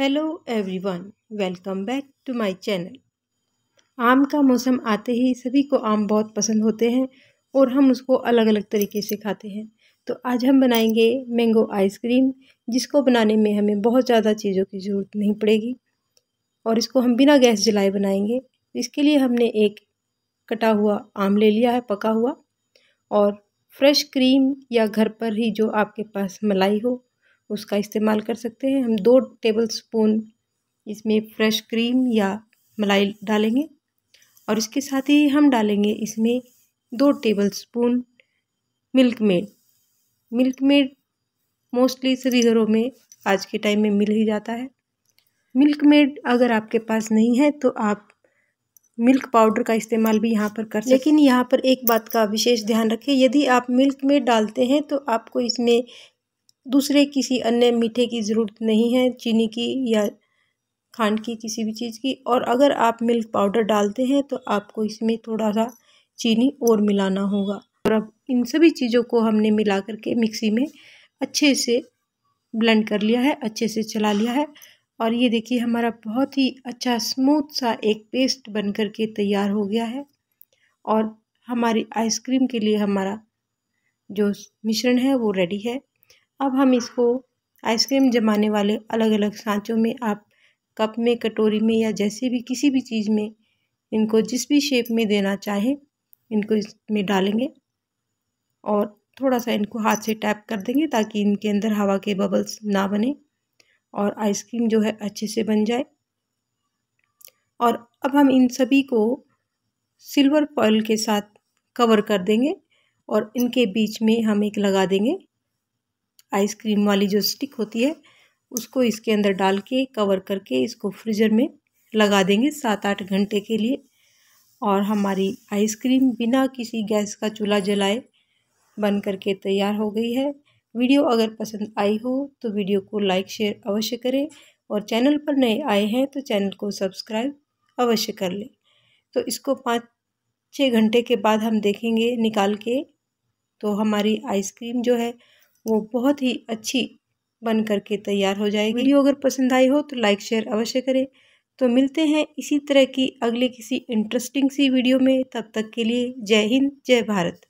hello everyone welcome back to my channel आम का मौसम आते ही सभी को आम बहुत पसंद होते हैं और हम उसको अलग अलग तरीके से खाते हैं तो आज हम बनाएंगे मैंगो आइसक्रीम जिसको बनाने में हमें बहुत ज़्यादा चीज़ों की ज़रूरत नहीं पड़ेगी और इसको हम बिना गैस जलाए बनाएंगे इसके लिए हमने एक कटा हुआ आम ले लिया है पका हुआ और फ्रेश क्रीम या घर पर ही जो आपके पास मलाई हो उसका इस्तेमाल कर सकते हैं हम दो टेबल स्पून इसमें फ्रेश क्रीम या मलाई डालेंगे और इसके साथ ही हम डालेंगे इसमें दो tablespoon Milkmaid Milkmaid mostly सभी घरों में आज के टाइम में मिल ही जाता है मिल्क मेड अगर आपके पास नहीं है तो आप मिल्क पाउडर का इस्तेमाल भी यहाँ पर कर सकते लेकिन यहाँ पर एक बात का विशेष ध्यान रखें यदि आप मिल्क में डालते हैं तो आपको इसमें दूसरे किसी अन्य मीठे की ज़रूरत नहीं है चीनी की या खांड की किसी भी चीज़ की और अगर आप मिल्क पाउडर डालते हैं तो आपको इसमें थोड़ा सा चीनी और मिलाना होगा और अब इन सभी चीज़ों को हमने मिला करके मिक्सी में अच्छे से ब्लेंड कर लिया है अच्छे से चला लिया है और ये देखिए हमारा बहुत ही अच्छा स्मूथ सा एक पेस्ट बन कर के तैयार हो गया है और हमारी आइसक्रीम के लिए हमारा जो मिश्रण है वो रेडी है अब हम इसको आइसक्रीम जमाने वाले अलग अलग सांचों में आप कप में कटोरी में या जैसे भी किसी भी चीज़ में इनको जिस भी शेप में देना चाहें इनको इसमें डालेंगे और थोड़ा सा इनको हाथ से टैप कर देंगे ताकि इनके अंदर हवा के बबल्स ना बने और आइसक्रीम जो है अच्छे से बन जाए और अब हम इन सभी को सिल्वर पॉइल के साथ कवर कर देंगे और इनके बीच में हम एक लगा देंगे आइसक्रीम वाली जो स्टिक होती है उसको इसके अंदर डाल के कवर करके इसको फ्रीजर में लगा देंगे सात आठ घंटे के लिए और हमारी आइसक्रीम बिना किसी गैस का चूल्हा जलाए बन करके तैयार हो गई है वीडियो अगर पसंद आई हो तो वीडियो को लाइक शेयर अवश्य करें और चैनल पर नए आए हैं तो चैनल को सब्सक्राइब अवश्य कर लें तो इसको पाँच छः घंटे के बाद हम देखेंगे निकाल के तो हमारी आइसक्रीम जो है वो बहुत ही अच्छी बन करके तैयार हो जाएगी वीडियो अगर पसंद आई हो तो लाइक शेयर अवश्य करें तो मिलते हैं इसी तरह की अगले किसी इंटरेस्टिंग सी वीडियो में तब तक के लिए जय हिंद जय भारत